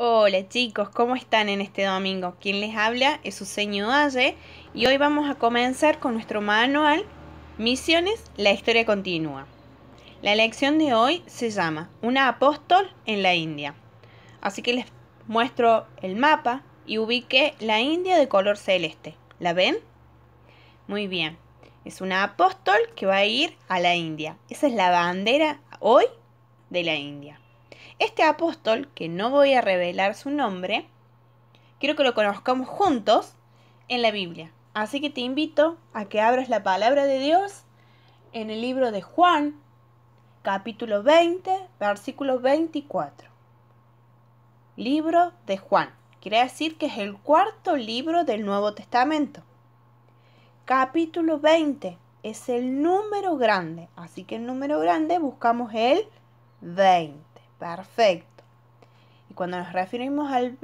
Hola chicos, ¿cómo están en este domingo? Quien les habla es señor Valle y hoy vamos a comenzar con nuestro manual Misiones, la historia continúa. La lección de hoy se llama Una apóstol en la India. Así que les muestro el mapa y ubique la India de color celeste. ¿La ven? Muy bien. Es una apóstol que va a ir a la India. Esa es la bandera hoy de la India. Este apóstol, que no voy a revelar su nombre, quiero que lo conozcamos juntos en la Biblia. Así que te invito a que abras la palabra de Dios en el libro de Juan, capítulo 20, versículo 24. Libro de Juan. Quiere decir que es el cuarto libro del Nuevo Testamento. Capítulo 20 es el número grande. Así que el número grande buscamos el 20. Perfecto. Y cuando nos referimos al,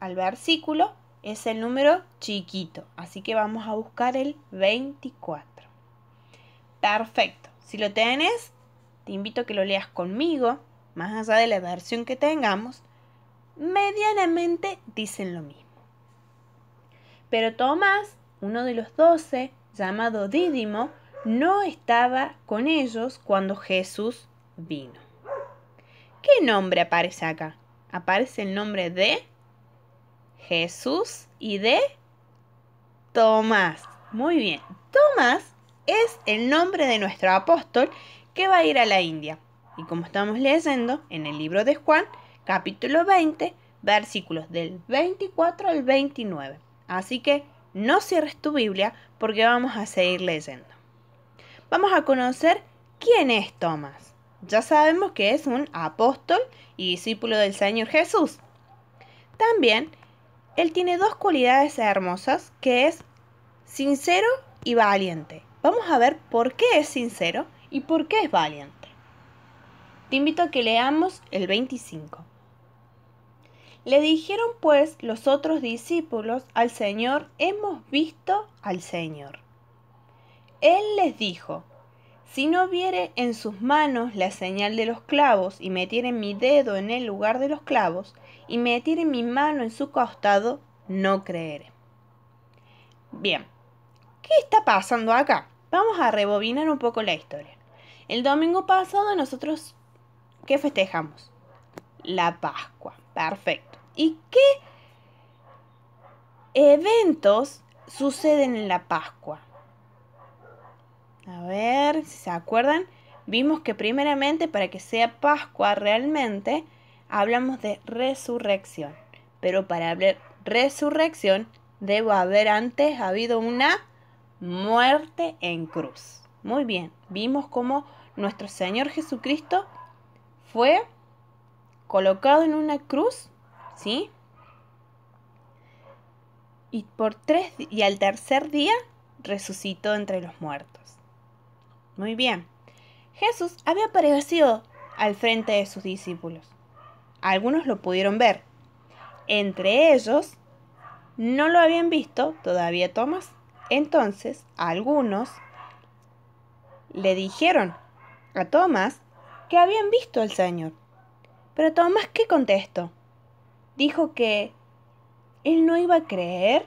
al, versículo, es el número chiquito. Así que vamos a buscar el 24. Perfecto. Si lo tienes, te invito a que lo leas conmigo, más allá de la versión que tengamos. Medianamente dicen lo mismo. Pero Tomás, uno de los doce, llamado Dídimo, no estaba con ellos cuando Jesús vino. ¿Qué nombre aparece acá? Aparece el nombre de Jesús y de Tomás. Muy bien. Tomás es el nombre de nuestro apóstol que va a ir a la India. Y como estamos leyendo en el libro de Juan, capítulo 20, versículos del 24 al 29. Así que no cierres tu Biblia porque vamos a seguir leyendo. Vamos a conocer quién es Tomás. Ya sabemos que es un apóstol y discípulo del Señor Jesús. También, él tiene dos cualidades hermosas, que es sincero y valiente. Vamos a ver por qué es sincero y por qué es valiente. Te invito a que leamos el 25. Le dijeron pues los otros discípulos al Señor, hemos visto al Señor. Él les dijo, si no viere en sus manos la señal de los clavos, y metiere mi dedo en el lugar de los clavos, y metiere mi mano en su costado, no creeré. Bien, ¿qué está pasando acá? Vamos a rebobinar un poco la historia. El domingo pasado nosotros, ¿qué festejamos? La Pascua. Perfecto. ¿Y qué eventos suceden en la Pascua? A ver, si se acuerdan, vimos que primeramente para que sea Pascua realmente, hablamos de resurrección. Pero para hablar resurrección, debo haber antes habido una muerte en cruz. Muy bien, vimos cómo nuestro Señor Jesucristo fue colocado en una cruz, ¿sí? Y, por tres, y al tercer día resucitó entre los muertos. Muy bien. Jesús había aparecido al frente de sus discípulos. Algunos lo pudieron ver. Entre ellos, no lo habían visto todavía Tomás. Entonces, algunos le dijeron a Tomás que habían visto al Señor. Pero Tomás, ¿qué contestó? Dijo que él no iba a creer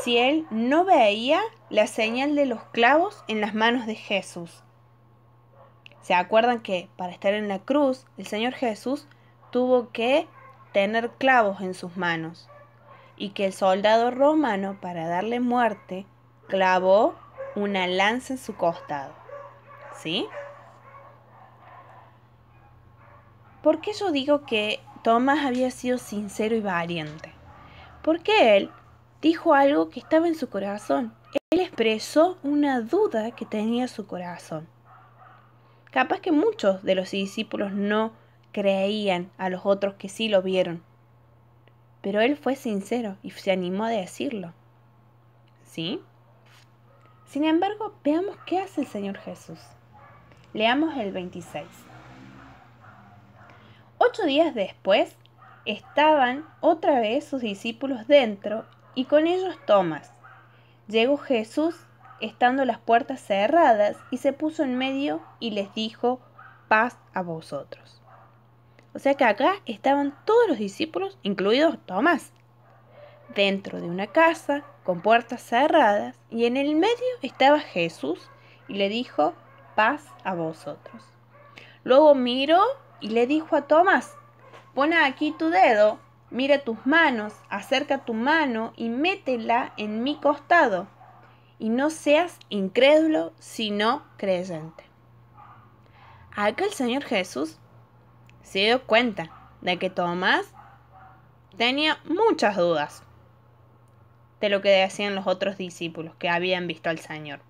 si él no veía la señal de los clavos en las manos de Jesús. ¿Se acuerdan que para estar en la cruz el Señor Jesús tuvo que tener clavos en sus manos? Y que el soldado romano para darle muerte clavó una lanza en su costado. ¿Sí? ¿Por qué yo digo que Tomás había sido sincero y valiente? Porque él dijo algo que estaba en su corazón. Él expresó una duda que tenía su corazón. Capaz que muchos de los discípulos no creían a los otros que sí lo vieron. Pero él fue sincero y se animó a decirlo. ¿Sí? Sin embargo, veamos qué hace el Señor Jesús. Leamos el 26. Ocho días después, estaban otra vez sus discípulos dentro y con ellos Tomás. Llegó Jesús estando las puertas cerradas y se puso en medio y les dijo, paz a vosotros. O sea que acá estaban todos los discípulos, incluidos Tomás, dentro de una casa con puertas cerradas y en el medio estaba Jesús y le dijo, paz a vosotros. Luego miró y le dijo a Tomás, pon aquí tu dedo Mira tus manos, acerca tu mano y métela en mi costado. Y no seas incrédulo, sino creyente. Acá el Señor Jesús se dio cuenta de que Tomás tenía muchas dudas de lo que decían los otros discípulos que habían visto al Señor.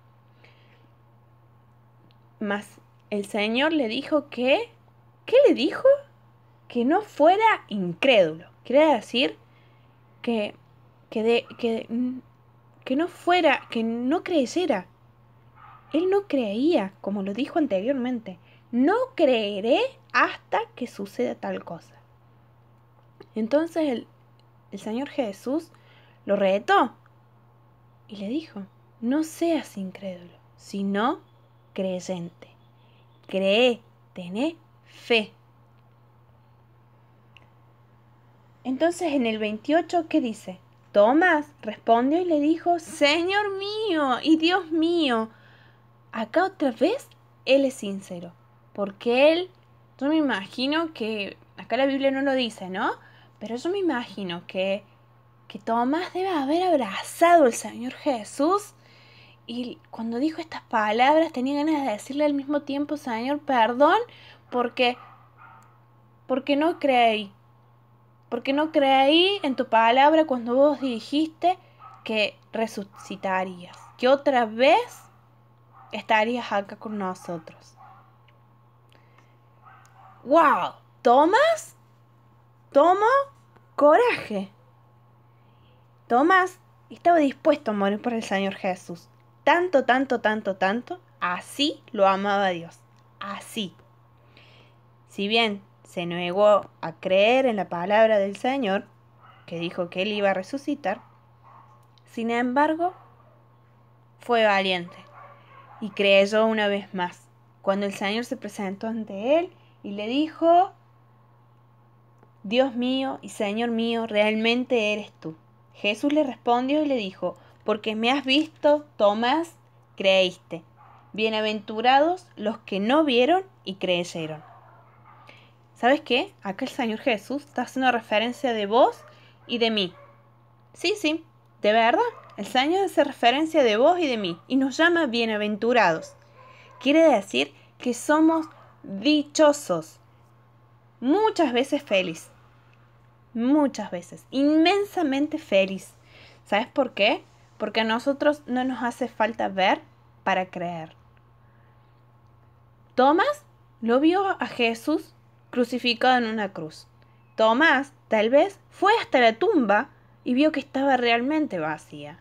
Mas el Señor le dijo que... ¿Qué le dijo? Que no fuera incrédulo. Quiere decir que, de, que, que no fuera, que no creyera. Él no creía, como lo dijo anteriormente. No creeré hasta que suceda tal cosa. Entonces el, Señor Jesús lo retó y le dijo, no seas incrédulo, sino creyente. Cree, tené fe. Entonces en el 28, ¿qué dice? Tomás respondió y le dijo, Señor mío y Dios mío. Acá otra vez él es sincero, porque él, yo me imagino que, acá la Biblia no lo dice, ¿no? Pero yo me imagino que, que Tomás debe haber abrazado al Señor Jesús y cuando dijo estas palabras tenía ganas de decirle al mismo tiempo, Señor, perdón, porque, porque no creí porque no creí en tu palabra cuando vos dijiste que resucitarías, que otra vez estarías acá con nosotros. ¡Wow! Tomás, tomo, coraje. Tomás estaba dispuesto a morir por el Señor Jesús. Tanto, tanto, tanto, tanto. Así lo amaba Dios. Así. Si bien se negó a creer en la palabra del Señor, que dijo que él iba a resucitar, sin embargo, fue valiente y creyó una vez más, cuando el Señor se presentó ante él y le dijo, Dios mío y Señor mío, realmente eres tú. Jesús le respondió y le dijo, porque me has visto, Tomás, creíste. Bienaventurados los que no vieron y creyeron. ¿Sabes qué? Acá el Señor Jesús está haciendo referencia de vos y de mí. Sí, sí, de verdad. El Señor hace referencia de vos y de mí y nos llama bienaventurados. Quiere decir que somos dichosos. Muchas veces feliz. Muchas veces. Inmensamente feliz. ¿Sabes por qué? Porque a nosotros no nos hace falta ver para creer. Tomás lo vio a Jesús crucificado en una cruz. Tomás, tal vez, fue hasta la tumba y vio que estaba realmente vacía.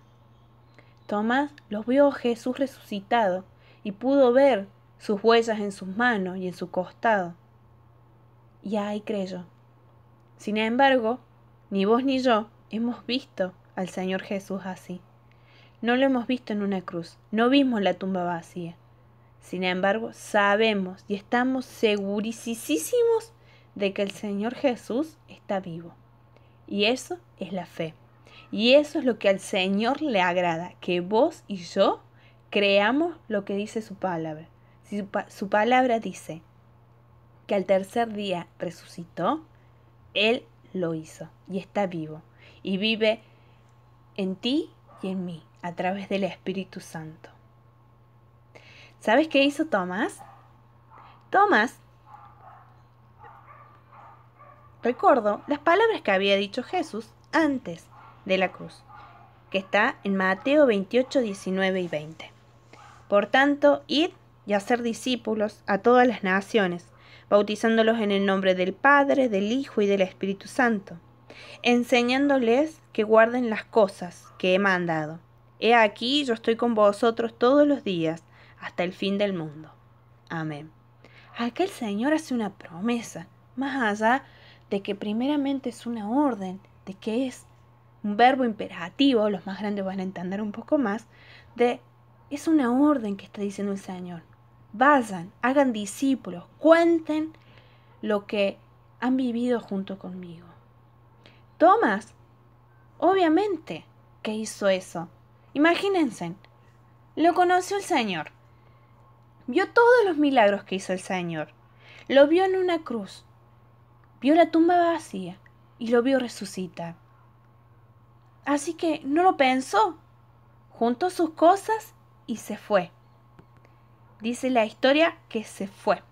Tomás los vio a Jesús resucitado y pudo ver sus huellas en sus manos y en su costado. Y ahí creyó. Sin embargo, ni vos ni yo hemos visto al Señor Jesús así. No lo hemos visto en una cruz, no vimos la tumba vacía. Sin embargo, sabemos y estamos segurísimos de que el Señor Jesús está vivo. Y eso es la fe. Y eso es lo que al Señor le agrada, que vos y yo creamos lo que dice su palabra. Si su palabra dice que al tercer día resucitó, Él lo hizo y está vivo. Y vive en ti y en mí a través del Espíritu Santo. ¿Sabes qué hizo Tomás? Tomás recuerdo las palabras que había dicho Jesús antes de la cruz, que está en Mateo 28, 19 y 20. Por tanto, id y hacer discípulos a todas las naciones, bautizándolos en el nombre del Padre, del Hijo y del Espíritu Santo, enseñándoles que guarden las cosas que he mandado. He aquí, yo estoy con vosotros todos los días hasta el fin del mundo. Amén. Aquel Señor hace una promesa, más allá de que primeramente es una orden, de que es un verbo imperativo, los más grandes van a entender un poco más, de es una orden que está diciendo el Señor. Vayan, hagan discípulos, cuenten lo que han vivido junto conmigo. Tomás, obviamente, que hizo eso. Imagínense, lo conoció el Señor. Vio todos los milagros que hizo el Señor. Lo vio en una cruz. Vio la tumba vacía y lo vio resucitar. Así que no lo pensó. Juntó sus cosas y se fue. Dice la historia que se fue.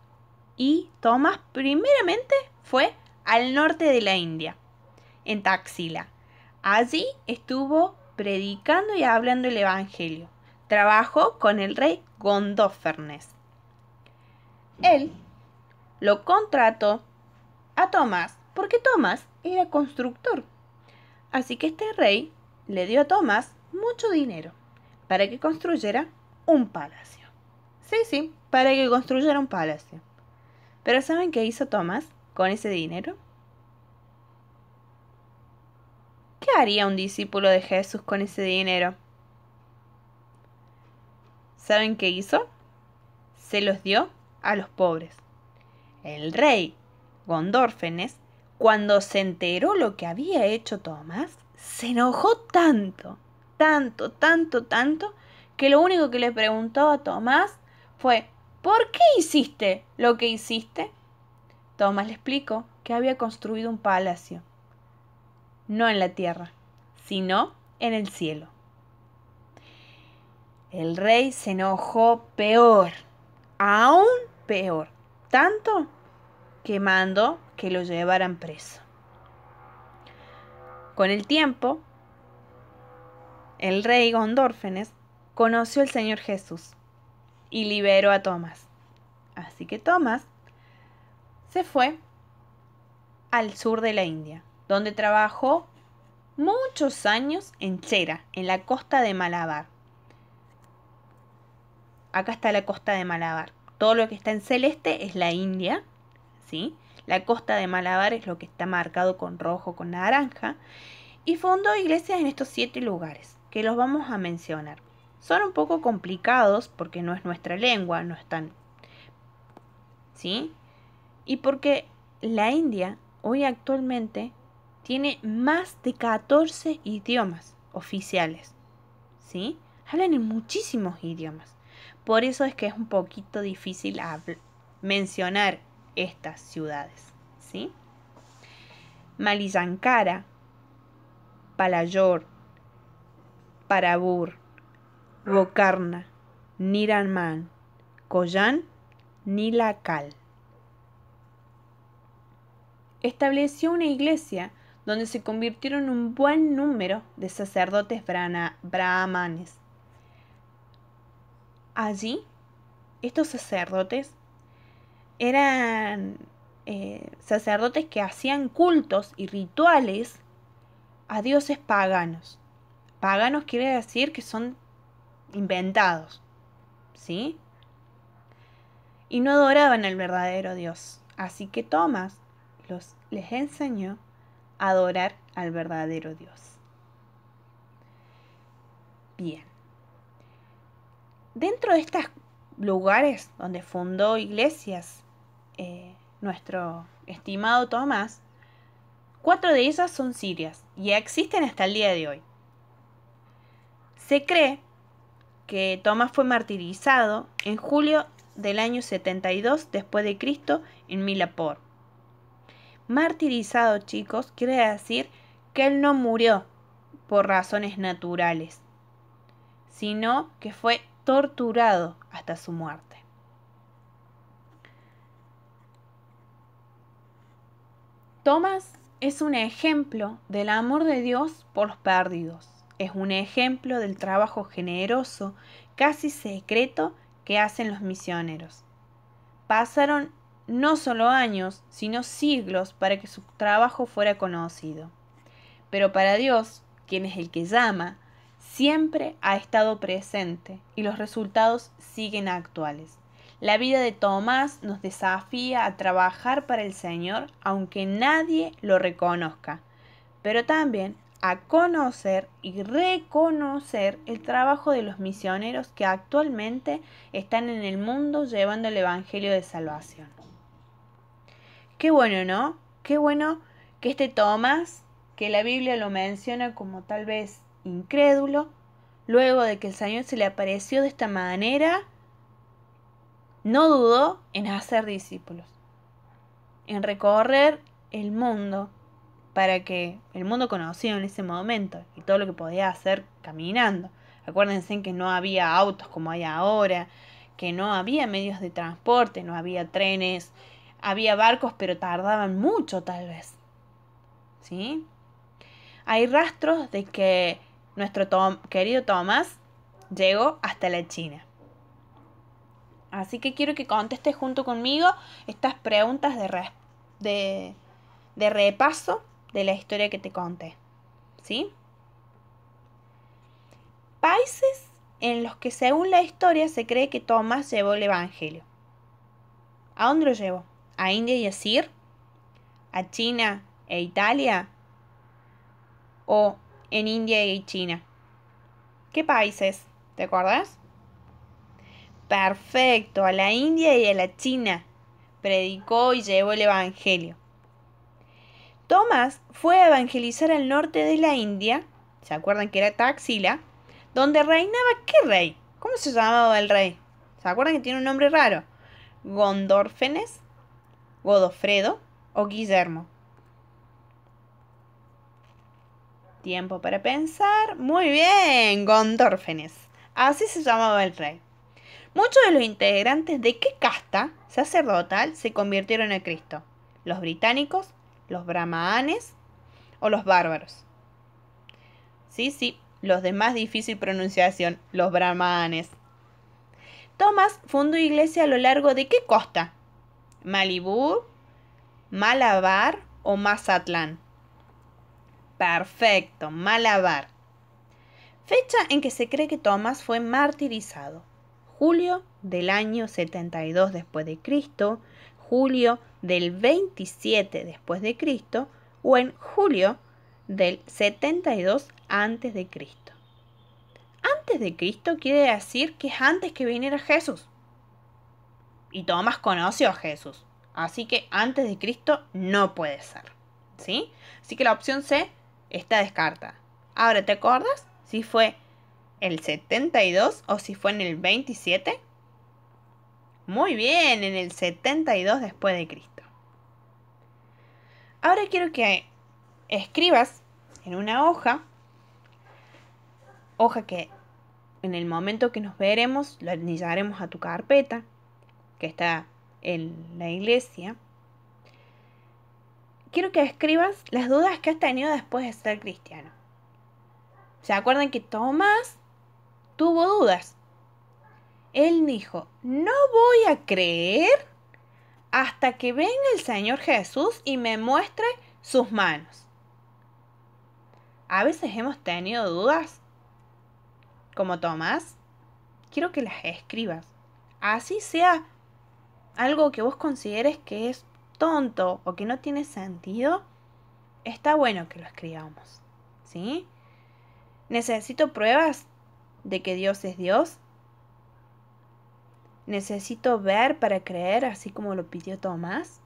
Y Tomás primeramente fue al norte de la India, en Taxila. Allí estuvo predicando y hablando el Evangelio trabajó con el rey Gondófernes. Él lo contrató a Tomás porque Tomás era constructor. Así que este rey le dio a Tomás mucho dinero para que construyera un palacio. Sí, sí, para que construyera un palacio. Pero ¿saben qué hizo Tomás con ese dinero? ¿Qué haría un discípulo de Jesús con ese dinero? ¿Saben qué hizo? Se los dio a los pobres. El rey Gondórfenes, cuando se enteró lo que había hecho Tomás, se enojó tanto, tanto, tanto, tanto, que lo único que le preguntó a Tomás fue, ¿por qué hiciste lo que hiciste? Tomás le explicó que había construido un palacio, no en la tierra, sino en el cielo. El rey se enojó peor, aún peor, tanto que mandó que lo llevaran preso. Con el tiempo, el rey Gondórfenes conoció al Señor Jesús y liberó a Tomás. Así que Tomás se fue al sur de la India, donde trabajó muchos años en Chera, en la costa de Malabar acá está la costa de Malabar. Todo lo que está en celeste es la India, ¿sí? La costa de Malabar es lo que está marcado con rojo, con naranja. Y fundó iglesias en estos siete lugares, que los vamos a mencionar. Son un poco complicados porque no es nuestra lengua, no están... ¿Sí? Y porque la India hoy actualmente tiene más de 14 idiomas oficiales. ¿Sí? Hablan en muchísimos idiomas. Por eso es que es un poquito difícil mencionar estas ciudades, ¿sí? Palayor, Parabur, Gokarna, Niranman, Koyan, Nilakal. Estableció una iglesia donde se convirtieron un buen número de sacerdotes brahmanes allí, estos sacerdotes eran eh, sacerdotes que hacían cultos y rituales a dioses paganos. Paganos quiere decir que son inventados, ¿sí? Y no adoraban al verdadero Dios. Así que Tomás los, les enseñó a adorar al verdadero Dios. Bien dentro de estos lugares donde fundó iglesias eh, nuestro estimado Tomás, cuatro de ellas son sirias y existen hasta el día de hoy. Se cree que Tomás fue martirizado en julio del año 72 después de Cristo en Milapor. Martirizado, chicos, quiere decir que él no murió por razones naturales, sino que fue torturado hasta su muerte. Tomás es un ejemplo del amor de Dios por los perdidos. Es un ejemplo del trabajo generoso, casi secreto, que hacen los misioneros. Pasaron no solo años, sino siglos para que su trabajo fuera conocido. Pero para Dios, quien es el que llama, siempre ha estado presente y los resultados siguen actuales. La vida de Tomás nos desafía a trabajar para el Señor aunque nadie lo reconozca, pero también a conocer y reconocer el trabajo de los misioneros que actualmente están en el mundo llevando el Evangelio de Salvación. Qué bueno, ¿no? Qué bueno que este Tomás, que la Biblia lo menciona como tal vez incrédulo, luego de que el Señor se le apareció de esta manera, no dudó en hacer discípulos, en recorrer el mundo para que el mundo conocido en ese momento y todo lo que podía hacer caminando. Acuérdense que no había autos como hay ahora, que no había medios de transporte, no había trenes, había barcos, pero tardaban mucho tal vez. ¿Sí? Hay rastros de que nuestro querido Tomás llegó hasta la China. Así que quiero que contestes junto conmigo estas preguntas de, de, de repaso de la historia que te conté. ¿Sí? Países en los que según la historia se cree que Tomás llevó el Evangelio. ¿A dónde lo llevó? ¿A India y a Sir? ¿A China e Italia? ¿O en India y China. ¿Qué países? ¿Te acuerdas? Perfecto, a la India y a la China. Predicó y llevó el Evangelio. Tomás fue a evangelizar al norte de la India, ¿se acuerdan que era Taxila? Donde reinaba qué rey? ¿Cómo se llamaba el rey? ¿Se acuerdan que tiene un nombre raro? ¿Gondórfenes? ¿Godofredo? ¿O Guillermo? Tiempo para pensar. Muy bien, Gondorfenes. Así se llamaba el rey. Muchos de los integrantes de qué casta sacerdotal se convirtieron a Cristo. Los británicos, los brahmanes o los bárbaros. Sí, sí, los de más difícil pronunciación, los brahmanes. Thomas fundó iglesia a lo largo de qué costa? Malibú, Malabar o Mazatlán. Perfecto, Malabar. Fecha en que se cree que Tomás fue martirizado. Julio del año 72 después de Cristo, julio del 27 después de Cristo o en julio del 72 antes de Cristo. Antes de Cristo quiere decir que es antes que viniera Jesús. Y Tomás conoció a Jesús, así que antes de Cristo no puede ser, ¿sí? Así que la opción C está descarta Ahora, ¿te acuerdas si fue el 72 o si fue en el 27? Muy bien, en el 72 después de Cristo. Ahora quiero que escribas en una hoja, hoja que en el momento que nos veremos, la anillaremos a tu carpeta, que está en la iglesia, quiero que escribas las dudas que has tenido después de ser cristiano. ¿Se acuerdan que Tomás tuvo dudas? Él dijo, no voy a creer hasta que venga el Señor Jesús y me muestre sus manos. A veces hemos tenido dudas, como Tomás. Quiero que las escribas. Así sea algo que vos consideres que es tonto o que no tiene sentido, está bueno que lo escribamos. ¿Sí? ¿Necesito pruebas de que Dios es Dios? ¿Necesito ver para creer, así como lo pidió Tomás?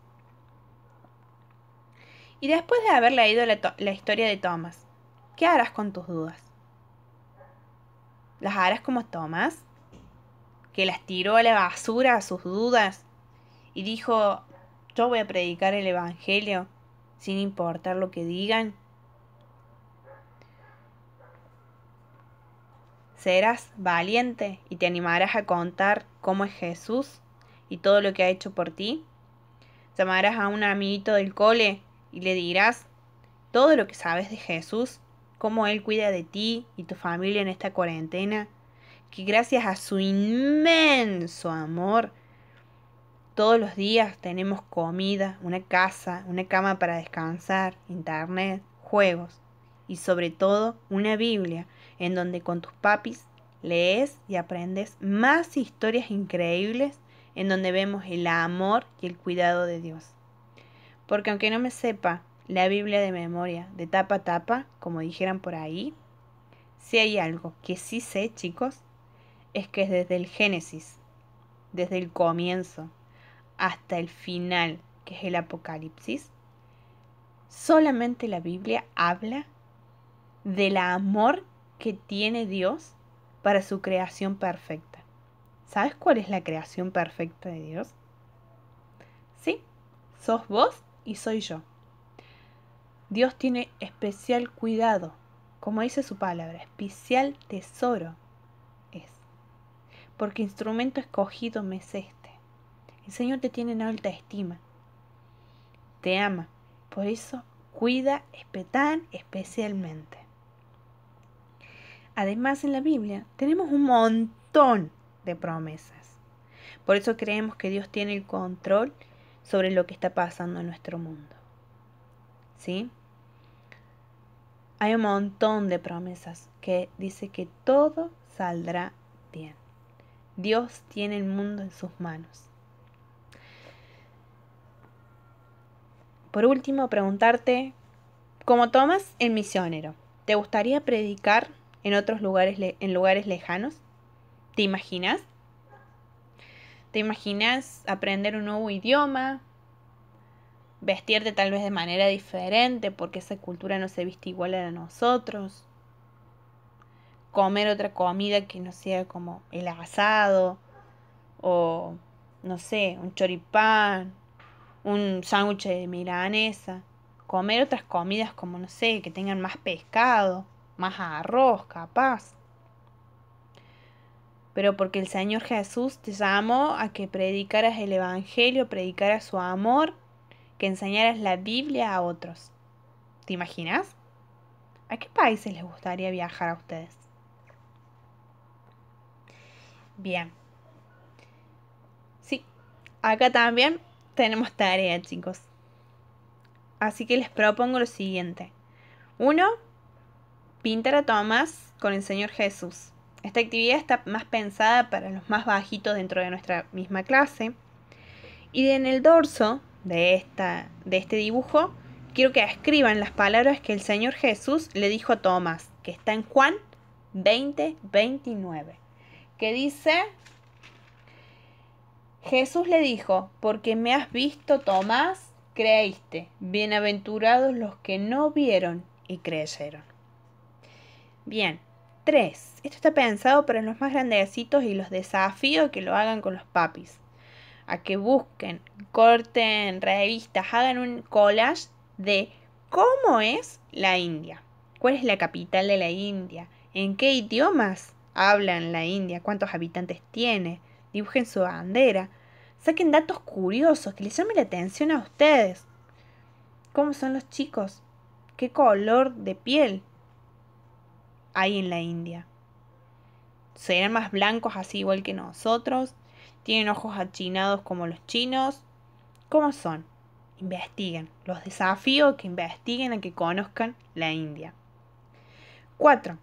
Y después de haber leído la, historia de Tomás, ¿qué harás con tus dudas? ¿Las harás como Tomás? Que las tiró a la basura a sus dudas y dijo, yo voy a predicar el Evangelio sin importar lo que digan. Serás valiente y te animarás a contar cómo es Jesús y todo lo que ha hecho por ti. Llamarás a un amiguito del cole y le dirás todo lo que sabes de Jesús, cómo Él cuida de ti y tu familia en esta cuarentena, que gracias a su inmenso amor, todos los días tenemos comida, una casa, una cama para descansar, internet, juegos y sobre todo una Biblia en donde con tus papis lees y aprendes más historias increíbles en donde vemos el amor y el cuidado de Dios. Porque aunque no me sepa la Biblia de memoria, de tapa a tapa, como dijeran por ahí, si hay algo que sí sé, chicos, es que es desde el Génesis, desde el comienzo, hasta el final, que es el Apocalipsis, solamente la Biblia habla del amor que tiene Dios para su creación perfecta. ¿Sabes cuál es la creación perfecta de Dios? Sí, sos vos y soy yo. Dios tiene especial cuidado, como dice su palabra, especial tesoro es. Porque instrumento escogido me es este. El Señor te tiene en alta estima. Te ama. Por eso cuida tan especialmente. Además, en la Biblia tenemos un montón de promesas. Por eso creemos que Dios tiene el control sobre lo que está pasando en nuestro mundo. ¿Sí? Hay un montón de promesas que dice que todo saldrá bien. Dios tiene el mundo en sus manos. Por último, preguntarte, como tomas el misionero, ¿te gustaría predicar en otros lugares, en lugares lejanos? ¿Te imaginas? ¿Te imaginas aprender un nuevo idioma? Vestirte tal vez de manera diferente porque esa cultura no se viste igual a nosotros. Comer otra comida que no sea como el asado o, no sé, un choripán, un sándwich de milanesa, comer otras comidas como, no sé, que tengan más pescado, más arroz, capaz. Pero porque el Señor Jesús te llamó a que predicaras el Evangelio, predicaras su amor, que enseñaras la Biblia a otros. ¿Te imaginas? ¿A qué países les gustaría viajar a ustedes? Bien. Sí, acá también tenemos tarea, chicos. Así que les propongo lo siguiente. Uno, pintar a Tomás con el Señor Jesús. Esta actividad está más pensada para los más bajitos dentro de nuestra misma clase. Y en el dorso de, esta, de este dibujo, quiero que escriban las palabras que el Señor Jesús le dijo a Tomás, que está en Juan 20, 29, que dice, Jesús le dijo, porque me has visto, Tomás, creíste. Bienaventurados los que no vieron y creyeron. Bien, tres. Esto está pensado para los más grandecitos y los desafíos que lo hagan con los papis. A que busquen, corten revistas, hagan un collage de cómo es la India. ¿Cuál es la capital de la India? ¿En qué idiomas hablan la India? ¿Cuántos habitantes tiene? dibujen su bandera, saquen datos curiosos que les llamen la atención a ustedes. ¿Cómo son los chicos? ¿Qué color de piel hay en la India? ¿Serán más blancos así igual que nosotros? ¿Tienen ojos achinados como los chinos? ¿Cómo son? Investiguen. Los desafíos que investiguen a que conozcan la India. Cuatro.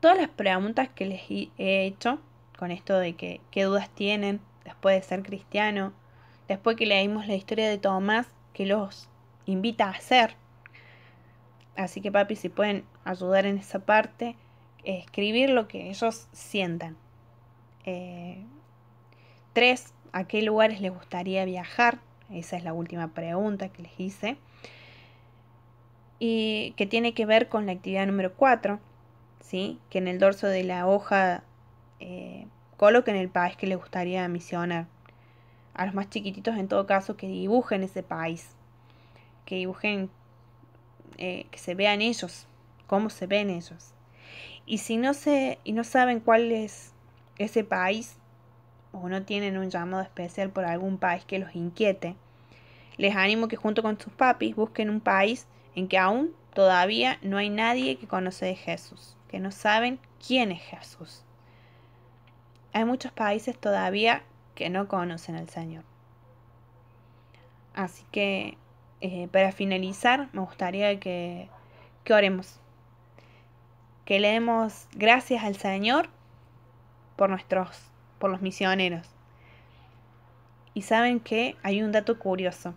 Todas las preguntas que les he hecho con esto de que qué dudas tienen después de ser cristiano, después que leímos la historia de Tomás que los invita a hacer. Así que papi, si pueden ayudar en esa parte, eh, escribir lo que ellos sientan. Eh, tres, ¿a qué lugares les gustaría viajar? Esa es la última pregunta que les hice. Y que tiene que ver con la actividad número 4, ¿sí? que en el dorso de la hoja eh, coloquen el país que les gustaría misionar. A los más chiquititos, en todo caso, que dibujen ese país. Que dibujen, eh, que se vean ellos, cómo se ven ellos. Y si no, sé y no saben cuál es ese país, o no tienen un llamado especial por algún país que los inquiete, les animo que junto con sus papis busquen un país en que aún todavía no hay nadie que conoce de Jesús, que no saben quién es Jesús hay muchos países todavía que no conocen al Señor. Así que eh, para finalizar me gustaría que, oremos, que le demos gracias al Señor por nuestros, por los misioneros. Y saben que hay un dato curioso.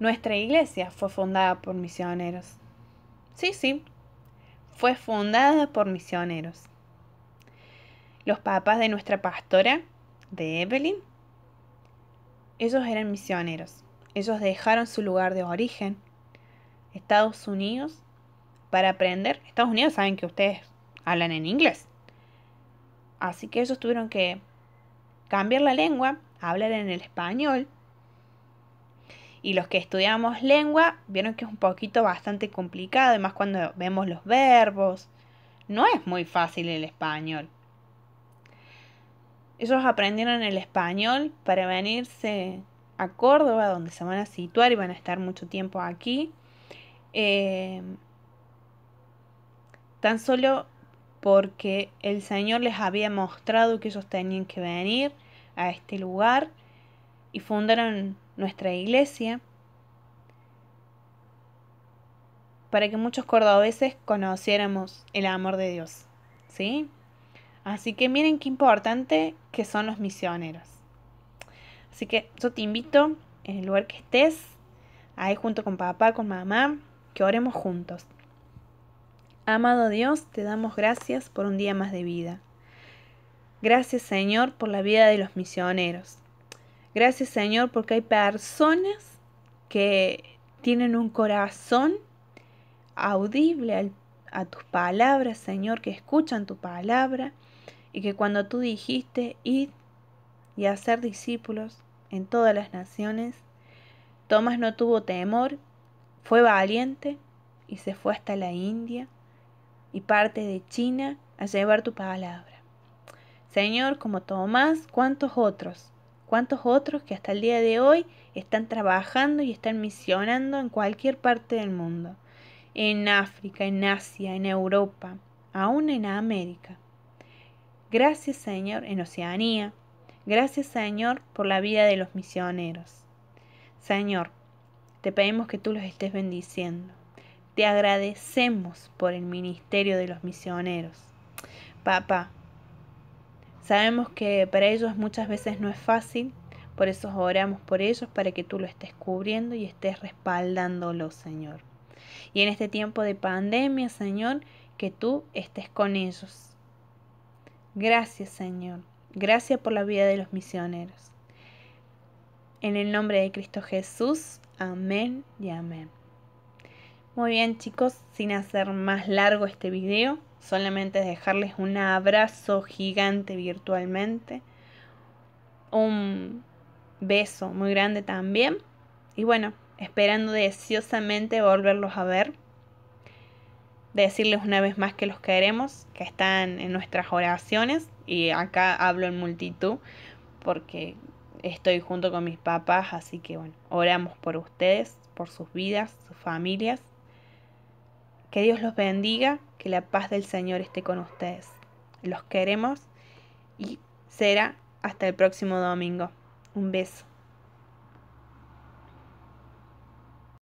Nuestra iglesia fue fundada por misioneros. Sí, sí, fue fundada por misioneros los papás de nuestra pastora, de Evelyn, ellos eran misioneros. Ellos dejaron su lugar de origen, Estados Unidos, para aprender. Estados Unidos saben que ustedes hablan en inglés. Así que ellos tuvieron que cambiar la lengua, hablar en el español. Y los que estudiamos lengua vieron que es un poquito bastante complicado, además cuando vemos los verbos. No es muy fácil el español. Ellos aprendieron el español para venirse a Córdoba, donde se van a situar y van a estar mucho tiempo aquí. Eh, tan solo porque el Señor les había mostrado que ellos tenían que venir a este lugar y fundaron nuestra iglesia para que muchos cordobeses conociéramos el amor de Dios. ¿Sí? Así que miren qué importante que son los misioneros. Así que yo te invito, en el lugar que estés, ahí junto con papá, con mamá, que oremos juntos. Amado Dios, te damos gracias por un día más de vida. Gracias Señor por la vida de los misioneros. Gracias Señor porque hay personas que tienen un corazón audible a tus palabras, Señor, que escuchan tu palabra y que cuando tú dijiste ir y hacer discípulos en todas las naciones, Tomás no tuvo temor, fue valiente y se fue hasta la India y parte de China a llevar tu palabra. Señor, como Tomás, ¿cuántos otros? ¿Cuántos otros que hasta el día de hoy están trabajando y están misionando en cualquier parte del mundo? En África, en Asia, en Europa, aún en América. Gracias Señor en Oceanía. Gracias Señor por la vida de los misioneros. Señor, te pedimos que tú los estés bendiciendo. Te agradecemos por el ministerio de los misioneros. Papá, sabemos que para ellos muchas veces no es fácil, por eso oramos por ellos para que tú lo estés cubriendo y estés respaldándolos, Señor. Y en este tiempo de pandemia, Señor, que tú estés con ellos, Gracias, Señor. Gracias por la vida de los misioneros. En el nombre de Cristo Jesús. Amén y amén. Muy bien chicos, sin hacer más largo este video, solamente dejarles un abrazo gigante virtualmente, un beso muy grande también y bueno, esperando deseosamente volverlos a ver decirles una vez más que los queremos, que están en nuestras oraciones y acá hablo en multitud porque estoy junto con mis papás, así que bueno, oramos por ustedes, por sus vidas, sus familias. Que Dios los bendiga, que la paz del Señor esté con ustedes. Los queremos y será hasta el próximo domingo. Un beso.